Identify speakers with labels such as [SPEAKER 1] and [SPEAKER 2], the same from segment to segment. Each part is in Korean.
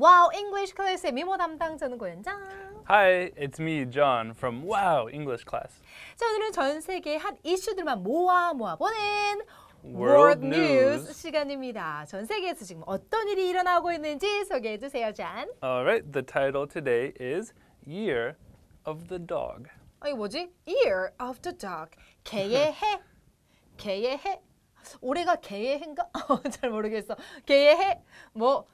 [SPEAKER 1] Wow English 클래스의 미모 담당 저는 고현장.
[SPEAKER 2] Hi, it's me, John from Wow English Class.
[SPEAKER 1] 자, 오늘은 전 세계 핫 이슈들만 모아 모아보는
[SPEAKER 2] World, World News. News
[SPEAKER 1] 시간입니다. 전 세계에서 지금 어떤 일이 일어나고 있는지 소개해 주세요, 잔.
[SPEAKER 2] Alright, the title today is Year of the Dog.
[SPEAKER 1] 아, 이거 뭐지? Year of the Dog. 개의 해. 개의 해. 올해가 개의 해인가? 잘 모르겠어. 개의 해. 뭐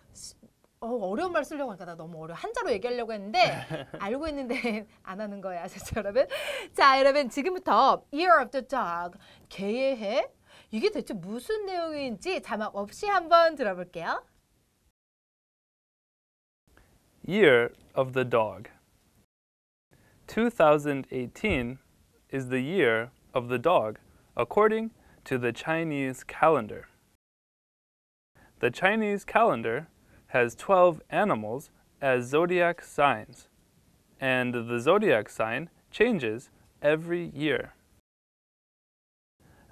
[SPEAKER 1] 어, 려운 말을 쓰려고 하니까 나 너무 어려워. 한자로 얘기하려고 했는데 알고 있는데 안 하는 거예요. 아셨죠, 여러분? 자, 여러분 지금부터 ear of the dog, 개의 해. 이게 대체 무슨 내용인지 자막 없이 한번 들어볼게요.
[SPEAKER 2] Year of the Dog 2018 is the year of the dog according to the Chinese calendar. The Chinese calendar has 12 animals as zodiac signs, and the zodiac sign changes every year.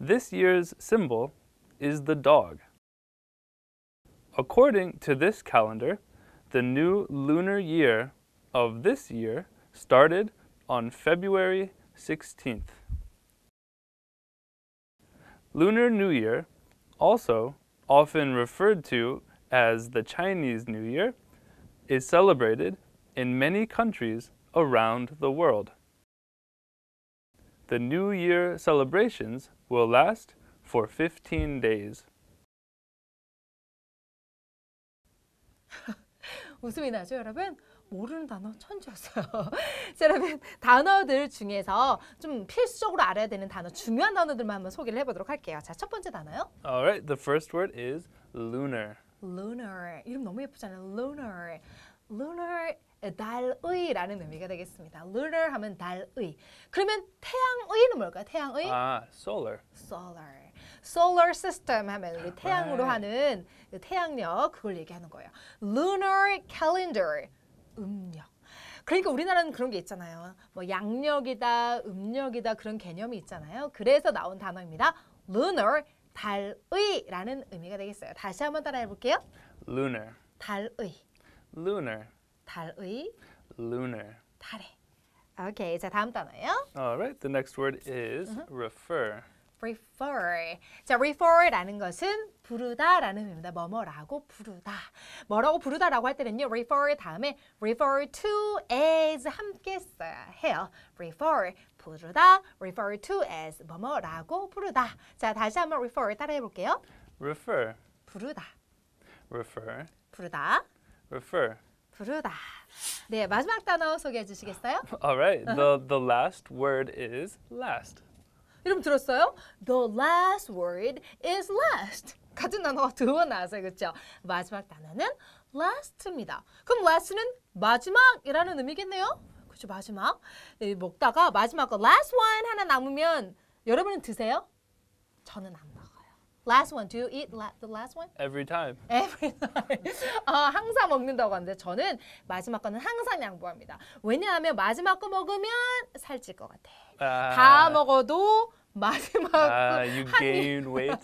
[SPEAKER 2] This year's symbol is the dog. According to this calendar, the new lunar year of this year started on February 16th. Lunar New Year, also often referred to as the Chinese New Year, is celebrated in many countries around the world. The New Year celebrations will last for 15 days.
[SPEAKER 1] 웃음이 나죠, 여러분? 모르는 단어 천지였어요. 여러분 단어들 중에서 좀 필수적으로 알아야 되는 단어, 중요한 단어들만 한번 소개를 해보도록 할게요. 자, 첫 번째 단어요.
[SPEAKER 2] Alright, the first word is lunar.
[SPEAKER 1] lunar 이름 너무 예쁘잖아요. lunar lunar 달의라는 의미가 되겠습니다. lunar 하면 달의. 그러면 태양의는 뭘까요? 태양의? 아, solar. solar. solar system 하면 우리 아, 태양으로 네. 하는 그 태양력 그걸 얘기하는 거예요. lunar calendar 음력. 그러니까 우리나라는 그런 게 있잖아요. 뭐 양력이다, 음력이다 그런 개념이 있잖아요. 그래서 나온 단어입니다. lunar 달의 라는 의미가 되겠어요. 다시 한번 따라해 볼게요. lunar 달의 lunar 달의 lunar 달의 오케이, 자 다음 단어요
[SPEAKER 2] Alright, the next word is 음. refer.
[SPEAKER 1] refer. 자, refer라는 것은 부르다라는 의미입니다. 뭐뭐라고 부르다. 뭐라고 부르다라고 할 때는요. refer 다음에 refer to as 함께 써야 해요. refer 부르다, refer to as 뭐뭐라고 부르다. 자, 다시 한번 refer 따라해 볼게요. refer, 부르다, refer, 부르다, refer. 부르다. 네, 마지막 단어 소개해 주시겠어요?
[SPEAKER 2] Alright, the, the last word is last.
[SPEAKER 1] 이름 들었어요? The last word is last. 같은 단어두번 나왔어요. 그렇죠? 마지막 단어는 last입니다. 그럼 last는 마지막이라는 의미겠네요? 그렇죠 마지막 네, 먹다가 마지막 거 last one 하나 남으면 여러분은 드세요? 저는 안 먹어요. Last one, do you eat la the last one? Every time. Every time. 어, 항상 먹는다고 하는데 저는 마지막 거는 항상 양보합니다. 왜냐하면 마지막 거 먹으면 살 찔 것 같아.
[SPEAKER 2] Uh, 다
[SPEAKER 1] 먹어도 마지막
[SPEAKER 2] uh, 한 입.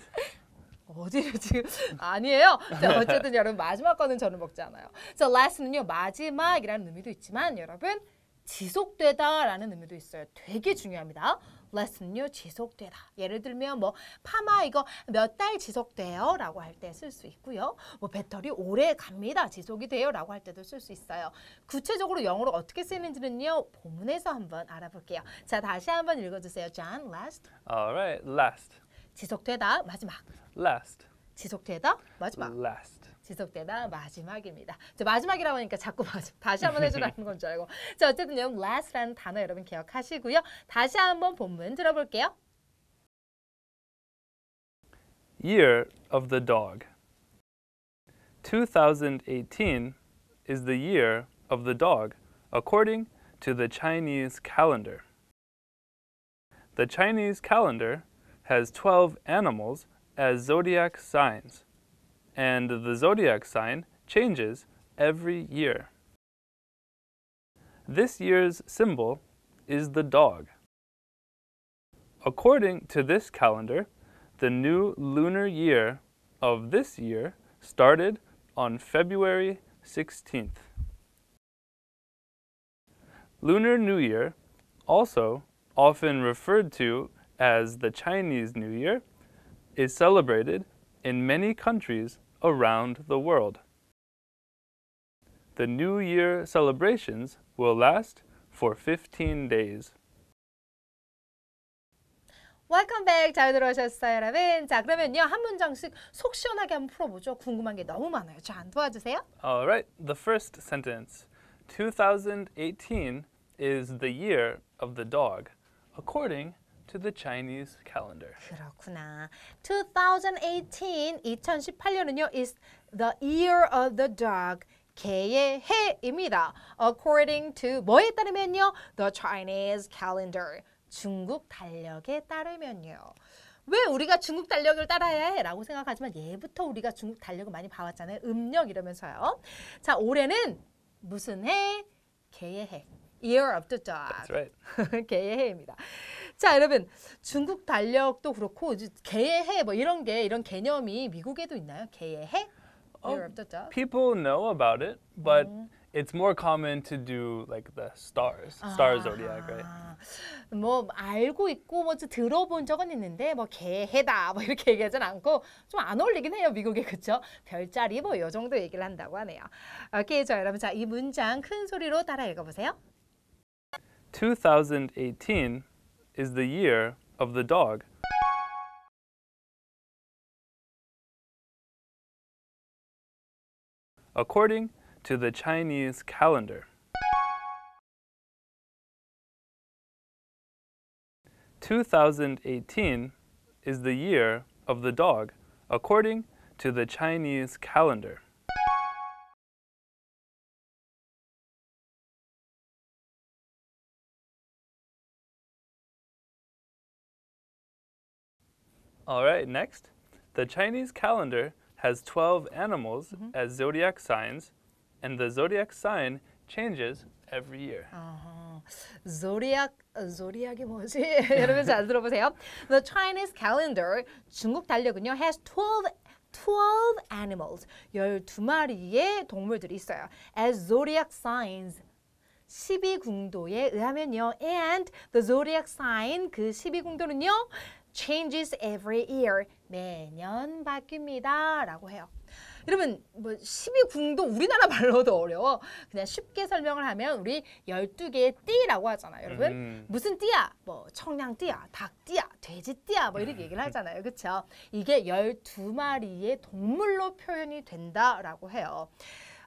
[SPEAKER 1] 어디를 지금 아니에요. 어쨌든 여러분 마지막 거는 저는 먹지 않아요. So last는요 마지막이라는 의미도 있지만 여러분 지속되다라는 의미도 있어요. 되게 중요합니다. lesson요 지속되다. 예를 들면 뭐 파마 이거 몇 달 지속돼요 라고 할 때 쓸 수 있고요. 뭐 배터리 오래 갑니다. 지속이 돼요 라고 할 때도 쓸 수 있어요. 구체적으로 영어로 어떻게 쓰는지는요. 본문에서 한번 알아볼게요. 자 다시 한번 읽어주세요. John, last.
[SPEAKER 2] Alright, last.
[SPEAKER 1] 지속되다 마지막. Last. 지속되다 마지막. Last. 지속되다 마지막입니다. 자, 마지막이라고 하니까 자꾸 다시 한번 해주라는 알고. 자, last라는 단어 여러분 기억하시고요. 다시 한번 본문 들어볼게요.
[SPEAKER 2] Year of the dog. 2018 is the year of the dog according to the Chinese calendar. The Chinese calendar has 12 animals as zodiac signs and the zodiac sign changes every year. This year's symbol is the dog. According to this calendar, the new lunar year of this year started on February 16th. Lunar New Year, also often referred to as the Chinese New Year, is celebrated in many countries around the world. The New Year celebrations will last for 15 days.
[SPEAKER 1] Welcome back. 잘 들어오셨어요 여러분 자 그러면요 한 문장씩 속 시원하게 한번 풀어보죠 궁금한 게 너무 많아요 저안 도와주세요
[SPEAKER 2] Alright, the first sentence 2018 is the year of the dog according to the Chinese calendar.
[SPEAKER 1] 그렇구나. 2018, 2018년은요 is the year of the dog. 개의 해입니다. According to 뭐에 따르면요? The Chinese calendar. 중국 달력에 따르면요. 왜 우리가 중국 달력을 따라야 해? 라고 생각하지만 예부터 우리가 중국 달력을 많이 봐왔잖아요. 음력 이러면서요. 자, 올해는 무슨 해? 개의 해. Year of the Dog. That's
[SPEAKER 2] right.
[SPEAKER 1] 개의 해입니다. 자 여러분 중국 달력도 그렇고 개 해뭐 이런 게 이런 개념이 미국에도 있나요? 개 해?
[SPEAKER 2] Oh, people know about it, but 음. it's more common to do like the stars, star 아. zodiac, right?
[SPEAKER 1] 뭐 알고 있고 뭐 들어본 적은 있는데 뭐 개해다 뭐 이렇게 얘기하진 않고 좀 안 어울리긴 해요 미국에 그쵸? 별자리 뭐 요 정도 얘기를 한다고 하네요. 오케이 자 여러분 자이 문장 큰 소리로 따라 읽어보세요.
[SPEAKER 2] 2018 is the year of the dog? According to the Chinese calendar. Two thousand eighteen is the year of the dog according to the Chinese calendar. All right, next. The Chinese calendar has 12 animals mm -hmm. as zodiac signs, and the zodiac sign changes every year. Uh-huh.
[SPEAKER 1] Zodiac uh, zodiac이 뭐지? 여러분 잘 들어보세요. The Chinese calendar 중국 달력은요 has 12 12 animals 12마리의 동물들이 있어요. As zodiac signs 12궁도에 의하면요. And the zodiac sign 그 12궁도는요. changes every year. 매년 바뀝니다. 라고 해요. 여러분 뭐 12궁도 우리나라 말로도 어려워. 그냥 쉽게 설명을 하면 우리 12개의 띠라고 하잖아요. 여러분 음. 무슨 띠야? 뭐 청량띠야, 닭띠야, 돼지띠야 뭐 이렇게 음. 얘기를 하잖아요. 그렇죠? 이게 12마리의 동물로 표현이 된다라고 해요.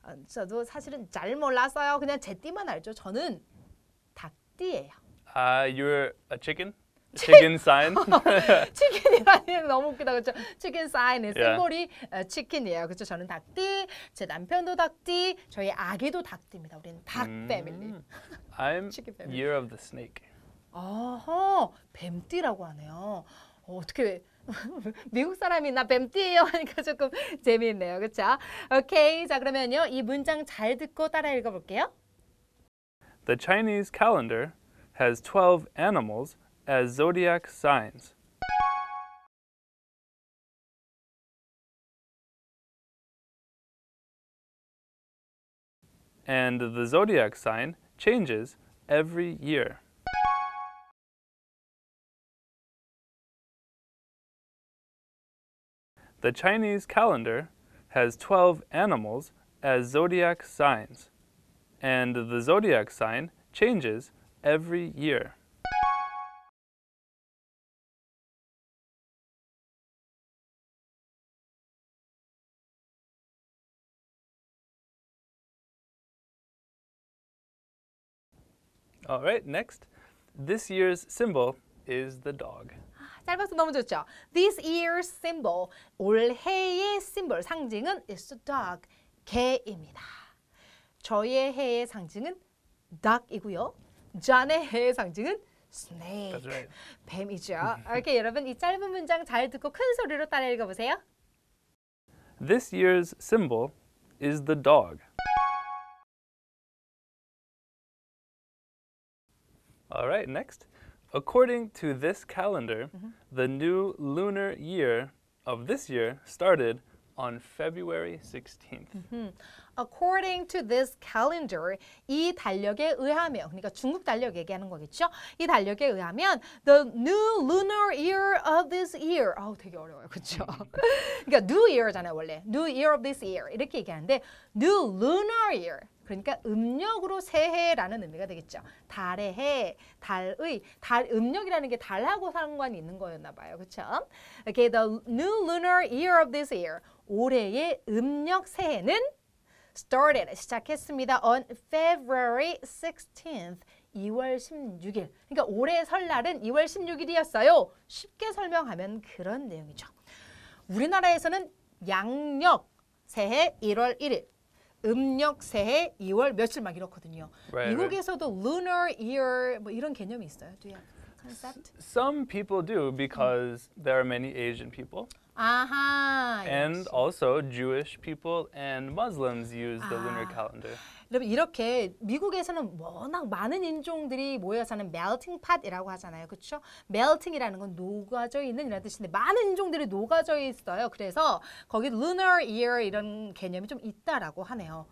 [SPEAKER 1] 어, 저도 사실은 잘 몰랐어요. 그냥 제 띠만 알죠. 저는 닭띠예요.
[SPEAKER 2] Uh, you're a chicken? 치킨 사인?
[SPEAKER 1] 치킨이라니 너무 웃기다 그렇죠? 치킨 사인의 yeah. 예. 어, 치킨이에요. 그렇죠? 저는 닭띠, 제 남편도 닭띠, 저희 아기도 닭띠입니다. 우리는 닭 음, 패밀리.
[SPEAKER 2] I'm 패밀리. year of the snake.
[SPEAKER 1] 아하, 뱀띠라고 하네요. 어, 어떻게 미국 사람이 나 뱀띠예요 하니까 조금 재미있네요. 그렇죠? 오케이. 자, 그러면요. 이 문장 잘 듣고 따라 읽어 볼게요.
[SPEAKER 2] The Chinese calendar has 12 animals as zodiac signs.
[SPEAKER 3] And the zodiac sign changes every year.
[SPEAKER 2] The Chinese calendar has 12 animals as zodiac signs, and the zodiac sign changes every year.
[SPEAKER 3] All right, next.
[SPEAKER 2] This year's symbol is the dog.
[SPEAKER 1] 짧아서 너무 좋죠. This year's symbol, 올해의 symbol, 상징은 is the dog, 개입니다. 저의 해의 상징은 duck이고요. 잔의 해의 상징은 snake, right. 뱀이죠. 이렇게 여러분 이 짧은 문장 잘 듣고 큰 소리로 따라 읽어보세요.
[SPEAKER 2] This year's symbol is the dog. All right, next. According to this calendar, mm -hmm. the new lunar year of this year started on February 16th.
[SPEAKER 1] Mm -hmm. according to this calendar 이 달력에 의하면 그러니까 중국 달력 얘기하는 거겠죠? 이 달력에 의하면 the new lunar year of this year 아우 되게 어려워요. 그렇죠? 그러니까 new year잖아요, 원래. new year of this year 이렇게 얘기하는데 new lunar year 그러니까 음력으로 새해라는 의미가 되겠죠. 달의 해, 달의, 달 음력이라는 게 달하고 상관이 있는 거였나 봐요. 그렇죠? Okay, the new lunar year of this year. 올해의 음력 새해는 started 시작했습니다. on February 16th 2월 16일 그러니까 올해 설날은 2월 16일이었어요. 쉽게 설명하면 그런 내용이죠. 우리나라에서는 양력 새해 1월 1일 음력 새해 2월 며칠 막 이렇거든요. r 미국에서도 r lunar year 뭐 이런 개념이 있어요. 뒤에.
[SPEAKER 2] concept? Some people do because there are many Asian people.
[SPEAKER 1] 아하.
[SPEAKER 2] And also Jewish people and Muslims use the lunar calendar.
[SPEAKER 1] 여러분 이렇게 미국에서는 워낙 많은 인종들이 모여 사는 melting pot이라고 하잖아요. 그렇죠? melting이라는 건 녹아져 있는 이라는 뜻인데 많은 인종들이 녹아져 있어요. 그래서 거기 lunar year 이런 개념이 좀 있다라고 하네요.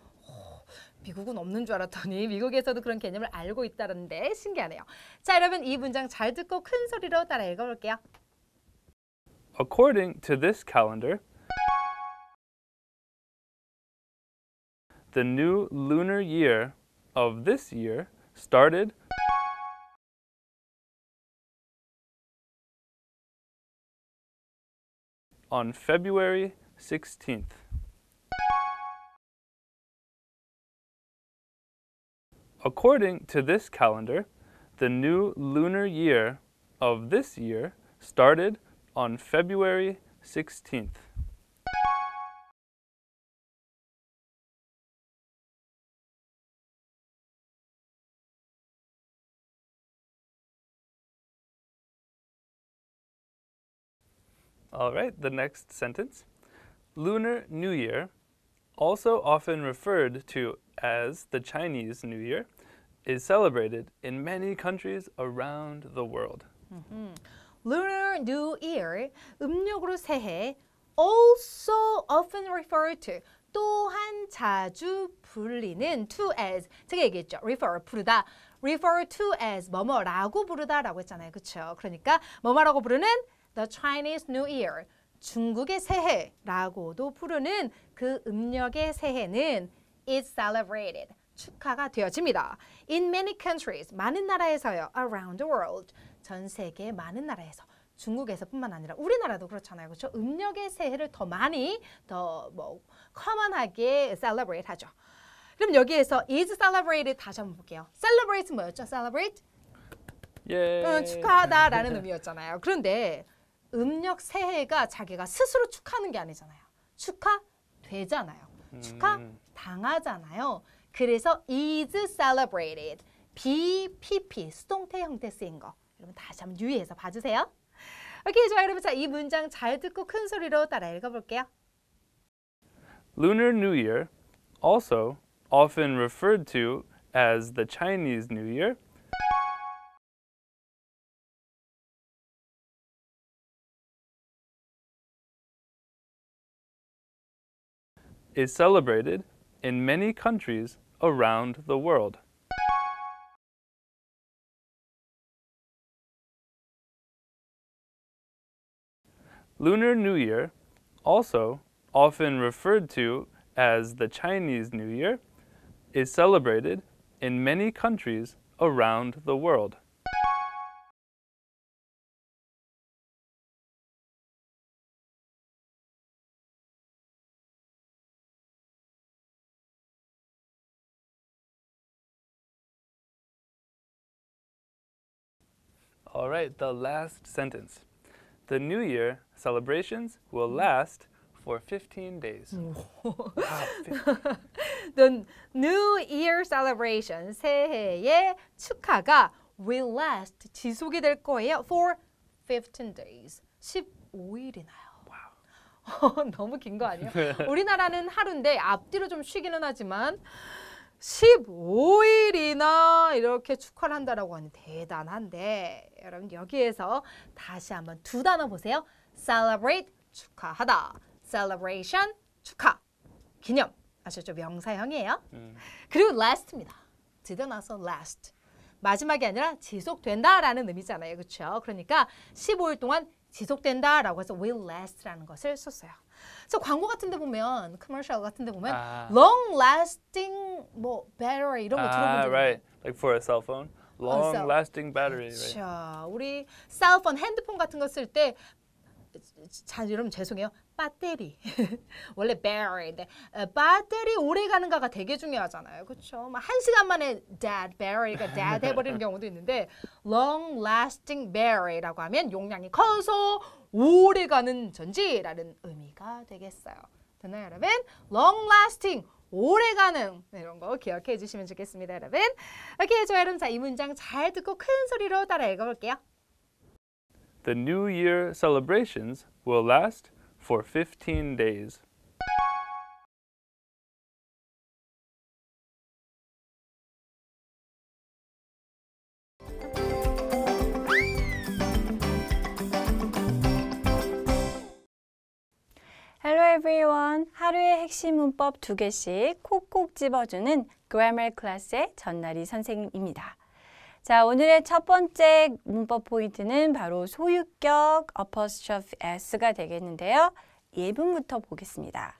[SPEAKER 1] 미국은 없는 줄 알았더니 미국에서도 그런 개념을 알고 있다는데 신기하네요. 자, 여러분 이 문장 잘 듣고 큰 소리로 따라 읽어볼게요.
[SPEAKER 2] According to this calendar, the new lunar year of this year started
[SPEAKER 3] on February 16th.
[SPEAKER 2] According to this calendar, the new lunar year of this year started on February 16th. All right, the next sentence. Lunar New Year also often referred to as the Chinese New Year, is celebrated in many countries around the world.
[SPEAKER 1] Mm -hmm. Lunar New Year, 음력으로 새해, also often referred to 또한 자주 불리는 to as 제가 얘기했죠. refer 부르다 refer to as 뭐뭐라고 부르다라고 했잖아요. 그렇죠? 그러니까 뭐뭐라고 부르는 the Chinese New Year 중국의 새해라고도 부르는 그 음력의 새해는 is celebrated. 축하가 되어집니다. In many countries, 많은 나라에서요. Around the world, 전 세계 많은 나라에서 중국에서뿐만 아니라 우리나라도 그렇잖아요. 그렇죠? 음력의 새해를 더 많이 더뭐 커먼하게 celebrate 하죠. 그럼 여기에서 is celebrated 다시 한번 볼게요. celebrate 뭐였죠? celebrate?
[SPEAKER 2] 예. 응, 어, 축하하다라는
[SPEAKER 1] 의미였잖아요. 그런데 음력 새해가 자기가 스스로 축하는 게 아니잖아요. 축하되잖아요. 음. 축하당하잖아요. 그래서 is celebrated. BPP 수동태 형태 쓰인 거. 여러분 다시 한번 유의해서 봐주세요. 오케이, 좋아요. 여러분 자, 이 문장 잘 듣고 큰 소리로 따라 읽어볼게요.
[SPEAKER 2] Lunar New Year, also often referred to as the Chinese New Year,
[SPEAKER 3] is celebrated in many countries around the world. Lunar
[SPEAKER 2] New Year, also often referred to as the Chinese New Year, is celebrated in many countries around the world. All right, the last sentence. The New Year celebrations will last for 15 days. wow,
[SPEAKER 1] 15. the New Year celebration, 새해의 축하가 will last, 지속이 될 거예요. For 15 days, 15일이나요. 너무 긴 거 아니에요? 우리나라는 하루인데 앞뒤로 좀 쉬기는 하지만 15일이나 이렇게 축하를 한다라고 하니 대단한데 여러분 여기에서 다시 한번 두 단어 보세요. celebrate 축하하다. celebration 축하. 기념. 아셨죠? 명사형이에요. 음. 그리고 last입니다. 드디 나서 last. 마지막이 아니라 지속된다라는 의미잖아요. 그렇죠? 그러니까 15일 동안 지속된다라고 해서 will last라는 것을 썼어요. 그래서 광고 같은 데 보면 커머셜 같은 데 보면 아. long lasting 뭐 battery 이런 거 들어본 적 있어요. right.
[SPEAKER 2] Like for a cell phone. long lasting battery. 그렇죠.
[SPEAKER 1] 우리 셀폰 핸드폰 같은 거쓸때 자, 여러분 죄송해요. 배터리. 원래 battery인데 어, 배터리 오래 가는가가 되게 중요하잖아요. 그렇죠? 막한 뭐 시간 만에 dead battery가 dead 해버리는 경우도 있는데 long lasting battery라고 하면 용량이 커서 오래 가는 전지라는 의미가 되겠어요. 됐나요, 여러분? long lasting 오래가는 네, 이런 거 기억해 주시면 좋겠습니다, 여러분. 오케이, 좋아요, 여러분. 자, 이 문장 잘 듣고 큰 소리로 따라 읽어볼게요.
[SPEAKER 2] The New Year celebrations will last for 15 days.
[SPEAKER 4] Hello everyone! 하루의 핵심 문법 두 개씩 콕콕 집어주는 Grammar 클래스의 전나리 선생님입니다. 자, 오늘의 첫 번째 문법 포인트는 바로 소유격 apostrophe s가 되겠는데요. 예문부터 보겠습니다.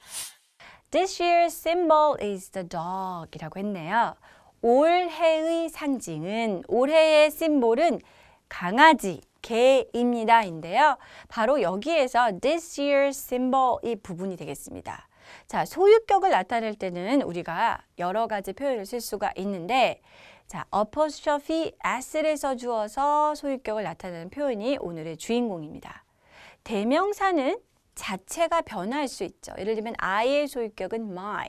[SPEAKER 4] This year's symbol is the dog 이라고 했네요. 올해의 상징은, 올해의 심볼은 강아지, 개입니다. 인데요. 바로 여기에서 this year's symbol 이 부분이 되겠습니다. 자, 소유격을 나타낼 때는 우리가 여러 가지 표현을 쓸 수가 있는데 자, 어퍼스셔피 s를 써주어서 소유격을 나타내는 표현이 오늘의 주인공입니다. 대명사는 자체가 변화할 수 있죠. 예를 들면 I의 소유격은 my,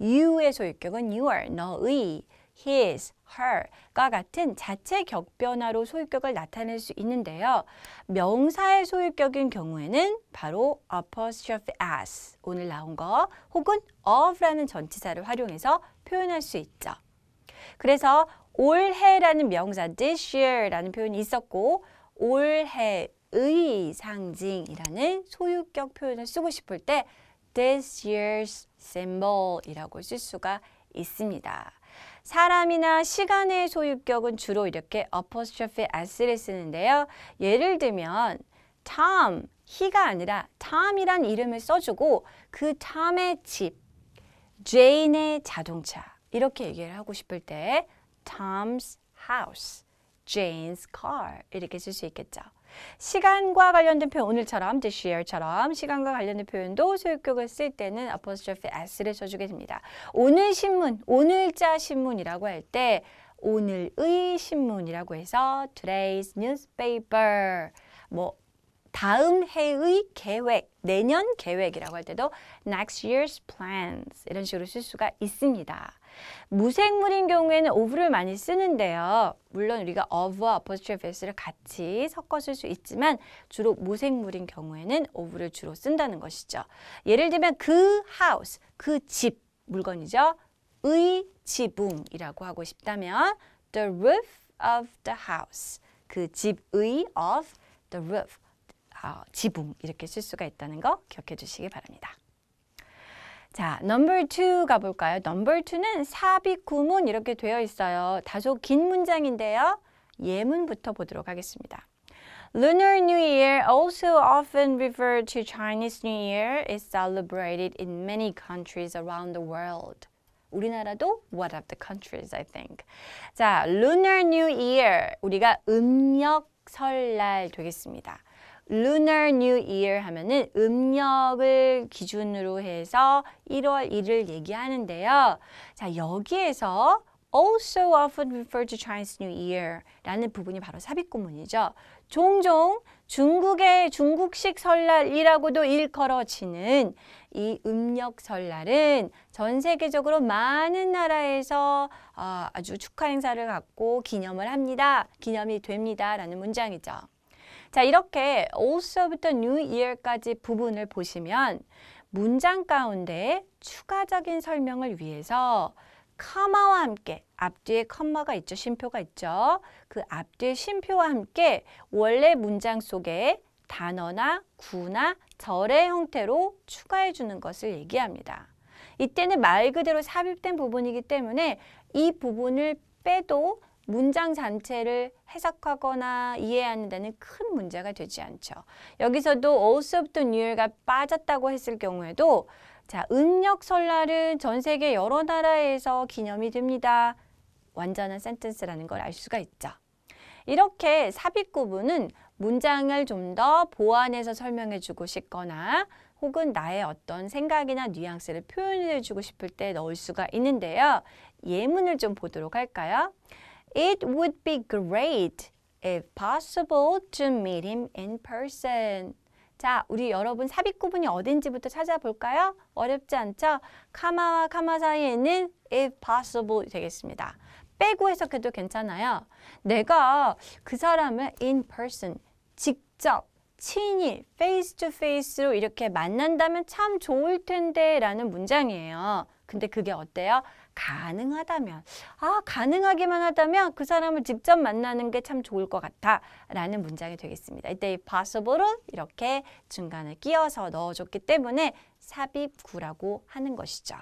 [SPEAKER 4] you의 소유격은 your, 너의, his, her과 같은 자체 격변화로 소유격을 나타낼 수 있는데요. 명사의 소유격인 경우에는 바로 apostrophe s, 오늘 나온 거, 혹은 of라는 전치사를 활용해서 표현할 수 있죠. 그래서 올해라는 명사 this year라는 표현이 있었고 올해의 상징이라는 소유격 표현을 쓰고 싶을 때 this year's symbol이라고 쓸 수가 있습니다. 사람이나 시간의 소유격은 주로 이렇게 apostrophe s를 쓰는데요. 예를 들면 Tom, he가 아니라 Tom이란 이름을 써주고 그 Tom의 집, Jane의 자동차 이렇게 얘기를 하고 싶을 때 Tom's house, Jane's car 이렇게 쓸 수 있겠죠. 시간과 관련된 표현 오늘처럼 the s h a r 처럼 시간과 관련된 표현도 소유격을 쓸 때는 apostrophe s를 써주게 됩니다. 오늘 신문, 오늘자 신문이라고 할 때 오늘의 신문이라고 해서 today's newspaper 뭐 다음 해의 계획, 내년 계획이라고 할 때도 next year's plans 이런 식으로 쓸 수가 있습니다. 무생물인 경우에는 of를 많이 쓰는데요. 물론 우리가 of와 apostrophe 를 같이 섞어 쓸 수 있지만 주로 무생물인 경우에는 of를 주로 쓴다는 것이죠. 예를 들면 그 house, 그 집 물건이죠. 의 지붕이라고 하고 싶다면 the roof of the house, 그 집의 of the roof, 어, 지붕 이렇게 쓸 수가 있다는 거 기억해 주시기 바랍니다. 자, number two 가볼까요? number two는 삽입 구문 이렇게 되어 있어요. 다소 긴 문장인데요. 예문부터 보도록 하겠습니다. Lunar New Year, also often referred to Chinese New Year, is celebrated in many countries around the world. 우리나라도 one of the countries, I think. 자, Lunar New Year, 우리가 음력 설날 되겠습니다. lunar new year 하면은 음력을 기준으로 해서 1월 1일 얘기하는데요. 자, 여기에서 also often refer to Chinese New Year 라는 부분이 바로 삽입구문이죠. 종종 중국의 중국식 설날이라고도 일컬어지는 이 음력 설날은 전 세계적으로 많은 나라에서 어, 아주 축하 행사를 갖고 기념을 합니다. 기념이 됩니다. 라는 문장이죠. 자, 이렇게 all서부터 new year까지 부분을 보시면 문장 가운데 추가적인 설명을 위해서 커마와 함께 앞뒤에 컴마가 있죠. 쉼표가 있죠. 그 앞뒤에 쉼표와 함께 원래 문장 속에 단어나 구나 절의 형태로 추가해 주는 것을 얘기합니다. 이때는 말 그대로 삽입된 부분이기 때문에 이 부분을 빼도 문장 전체를 해석하거나 이해하는 데는 큰 문제가 되지 않죠. 여기서도 어우스부터 뉴얼가 빠졌다고 했을 경우에도 자, 음력 설날은 전 세계 여러 나라에서 기념이 됩니다. 완전한 센텐스라는 걸 알 수가 있죠. 이렇게 삽입 구분은 문장을 좀 더 보완해서 설명해 주고 싶거나 혹은 나의 어떤 생각이나 뉘앙스를 표현해 주고 싶을 때 넣을 수가 있는데요. 예문을 좀 보도록 할까요? It would be great if possible to meet him in person. 자, 우리 여러분 삽입 구분이 어딘지부터 찾아볼까요? 어렵지 않죠? 카마와 카마 사이에 는 if possible 되겠습니다. 빼고 해석해도 괜찮아요. 내가 그 사람을 in person, 직접, 친히, face to face로 이렇게 만난다면 참 좋을 텐데 라는 문장이에요. 근데 그게 어때요? 가능하다면 아 가능하기만 하다면 그 사람을 직접 만나는 게 참 좋을 것 같아 라는 문장이 되겠습니다. 이때 이 possible은 이렇게 중간에 끼어서 넣어줬기 때문에 삽입구라고 하는 것이죠.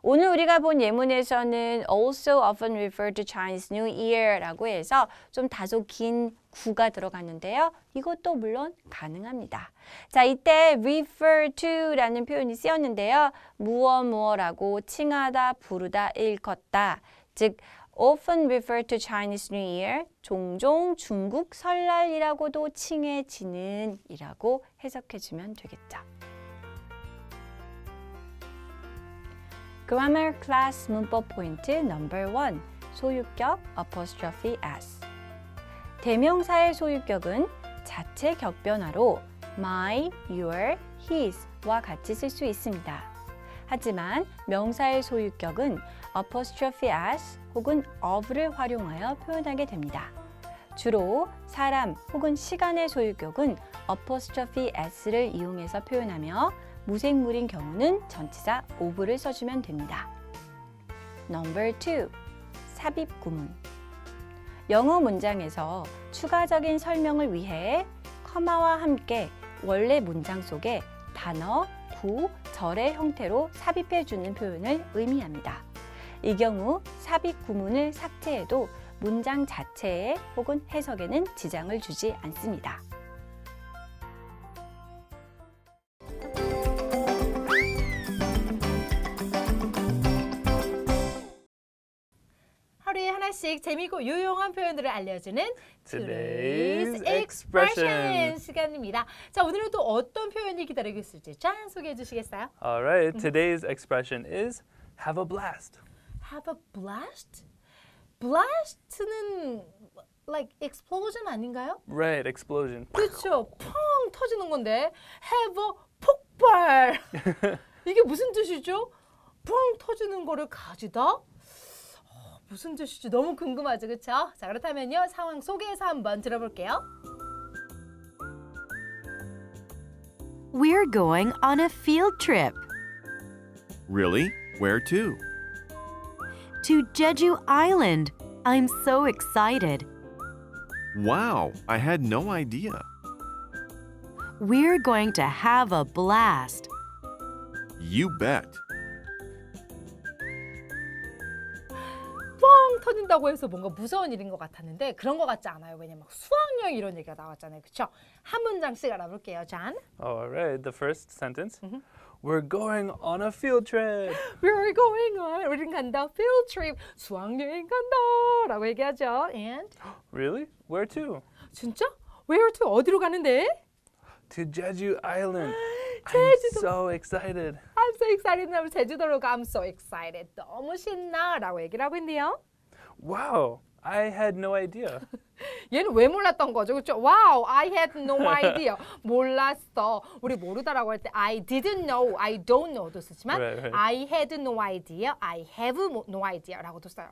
[SPEAKER 4] 오늘 우리가 본 예문에서는 also often referred to Chinese New Year라고 해서 좀 다소 긴 구가 들어갔는데요 이것도 물론 가능합니다. 자, 이때 refer to라는 표현이 쓰였는데요. 무엇 무엇라고 칭하다, 부르다, 일컫다. 즉, often refer to Chinese New Year, 종종 중국 설날이라고도 칭해지는 이라고 해석해주면 되겠죠. Grammar Class 문법 포인트 No. 1 소유격 apostrophe s 대명사의 소유격은 자체 격변화로 my, your, his와 같이 쓸 수 있습니다. 하지만 명사의 소유격은 apostrophe s 혹은 of를 활용하여 표현하게 됩니다. 주로 사람 혹은 시간의 소유격은 apostrophe s를 이용해서 표현하며 무생물인 경우는 전치사 of를 써주면 됩니다. Number 2. 삽입 구문 영어 문장에서 추가적인 설명을 위해 커마와 함께 원래 문장 속에 단어, 구, 절의 형태로 삽입해 주는 표현을 의미합니다. 이 경우 삽입 구문을 삭제해도 문장 자체에 혹은 해석에는 지장을 주지 않습니다.
[SPEAKER 1] 하나씩 재미고 유용한 표현들을 알려주는
[SPEAKER 2] Today's Expression
[SPEAKER 1] 시간입니다. 자, 오늘은 또 어떤 표현이 기다리고 있을지 짠 소개해 주시겠어요?
[SPEAKER 2] Alright, today's expression is have a blast.
[SPEAKER 1] Have a blast? Blast는 like explosion 아닌가요?
[SPEAKER 2] Right, explosion.
[SPEAKER 1] 그렇죠. 펑 터지는 건데 have a 폭발. 이게 무슨 뜻이죠? 펑 터지는 거를 가지다? 무슨 제시지 너무 그쵸? 자 그렇다면요 상황 소개해서 한번 들어볼게요
[SPEAKER 4] We're going on a field trip
[SPEAKER 3] Really? Where to?
[SPEAKER 4] To Jeju Island I'm so excited
[SPEAKER 3] Wow, I had no idea
[SPEAKER 4] We're going to have a
[SPEAKER 1] blast
[SPEAKER 3] You bet
[SPEAKER 1] 무섭다고 해서 뭔가 무서운 일인 것 같았는데 그런 것 같지 않아요. 왜냐면 수학여행 이런 얘기가 나왔잖아요. 그렇죠? 한 문장씩 알아볼게요. 잔.
[SPEAKER 2] Alright, the first sentence. Mm-hmm. We're going on a field trip.
[SPEAKER 1] We're going on. 우린 간다. Field trip. 수학여행 간다. 라고 얘기하죠. And.
[SPEAKER 2] Really? Where to? 진짜? Where to? 어디로 가는데? To Jeju Island. 제주도. I'm so excited.
[SPEAKER 1] I'm so excited. 제주도로 가. I'm so excited. 너무 신나. 라고 얘기를 하고 있네요.
[SPEAKER 2] wow, I had no idea.
[SPEAKER 1] 얘는 왜 몰랐던 거죠? 그렇죠? Wow, I had no idea. 몰랐어. 우리 모르다라고 할때 I didn't know, I don't know도 쓰지만 right, right. I had no idea, I have no idea라고도 써요.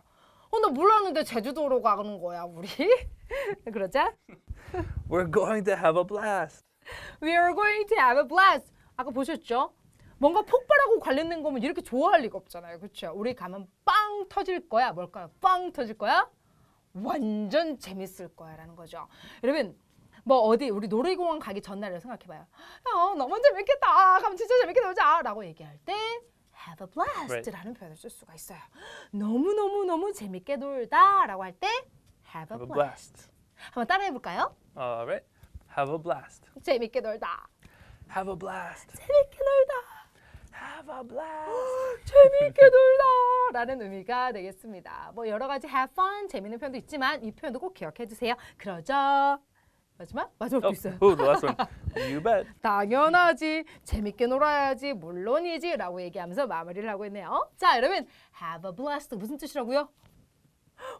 [SPEAKER 1] 어, 나 몰랐는데 제주도로 가는 거야, 우리. 그러자.
[SPEAKER 2] We're going to have a blast.
[SPEAKER 1] We are going to have a blast. 아까 보셨죠? 뭔가 폭발하고 관련된 거면 이렇게 좋아할 리가 없잖아요. 그렇죠? 우리 가면 빵 터질 거야. 뭘까요? 빵 터질 거야? 완전 재밌을 거야 라는 거죠. 여러분 뭐 어디 우리 놀이공원 가기 전날을 생각해봐요. 어, 너무 재밌겠다. 아, 가면 진짜 재밌게 놀자 라고 얘기할 때 have a blast 라는 표현을 쓸 수가 있어요. 너무너무너무 재밌게 놀다 라고 할 때 have a blast. 한번 따라해볼까요?
[SPEAKER 2] Alright. Have a blast.
[SPEAKER 1] 재밌게 놀다. Have a blast. 재밌게 놀다.
[SPEAKER 2] have a blast.
[SPEAKER 1] 재미있게 놀다. 라는 의미가 되겠습니다. 뭐 여러 가지 have fun 재밌는 표현도 있지만 이 표현도 꼭 기억해 주세요. 그러죠. 마지막
[SPEAKER 2] 마지막도 어, 있어요. Oh, last one. You bet.
[SPEAKER 1] 당연하지. 재밌게 놀아야지. 물론이지라고 얘기하면서 마무리를 하고 있네요. 자, 여러분, have a blast 무슨 뜻이라고요?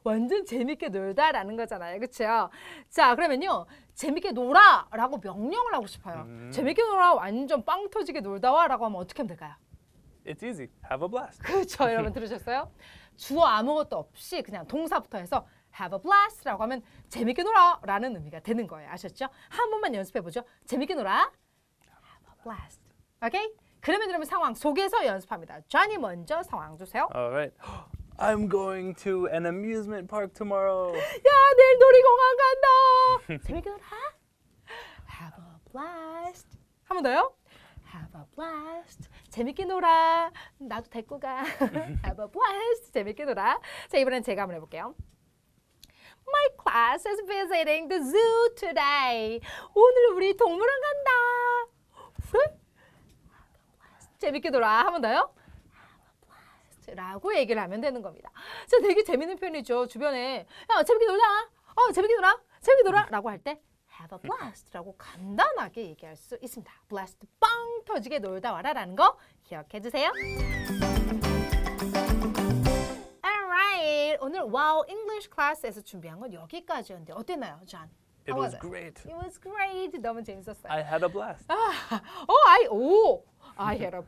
[SPEAKER 1] 완전 재밌게 놀다라는 거잖아요. 그렇죠? 자, 그러면요. 재밌게 놀아라고 명령을 하고 싶어요. 음. 재밌게 놀아 완전 빵 터지게 놀다 와라고 하면 어떻게 하면 될까요?
[SPEAKER 2] It's easy. Have a blast. 그렇죠.
[SPEAKER 1] 여러분 들으셨어요? 주어 아무것도 없이 그냥 동사부터 해서 have a blast라고 하면 재밌게 놀아 라는 의미가 되는 거예요. 아셨죠? 한 번만 연습해보죠. 재밌게 놀아. Have a blast. 오케이? 그러면 여러분 상황 속에서 연습합니다. 쟈니 먼저 상황 주세요.
[SPEAKER 2] Alright. I'm going to an amusement park tomorrow.
[SPEAKER 1] 야, 내일 놀이공원 간다. 재밌게 놀아. Have a blast. 한 번 더요. Have a blast. 재밌게 놀아. 나도 데리고 가. 아바보아 뭐, 뭐 재밌게 놀아. 자, 이번엔 제가 한번 해볼게요. My class is visiting the zoo today. 오늘 우리 동물원 간다. 재밌게 놀아. 한번 더요. 라고 얘기를 하면 되는 겁니다. 자, 되게 재밌는 표현이죠. 주변에 야, 재밌게 놀자. 어, 재밌게 놀아. 재밌게 놀아. 라고 할때 have a blast라고 간단하게 얘기할 수 있습니다. blast 빵 터지게 놀다 와라라는 거 기억해 주세요. Alright, 오늘 Wow English Class에서 준비한 건 여기까지였는데 어땠나요, 존?
[SPEAKER 2] It was great.
[SPEAKER 1] It was great. 너무 재밌었어요. I
[SPEAKER 2] had a blast. 아,
[SPEAKER 1] 오, 어, I, 오, I had a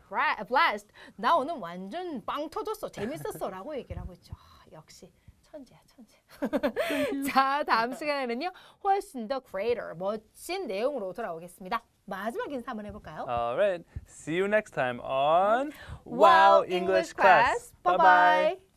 [SPEAKER 1] blast. 나 오늘 완전 빵 터졌어. 재밌었어. 라고 얘기를 하고 있죠. 아, 역시 천재야 천재. 자 다음 시간에는요 훨씬 더 greater 멋진 내용으로 돌아오겠습니다. 마지막 인사 한번 해볼까요?
[SPEAKER 2] Alright, see you next time on Wow English Class. Bye bye.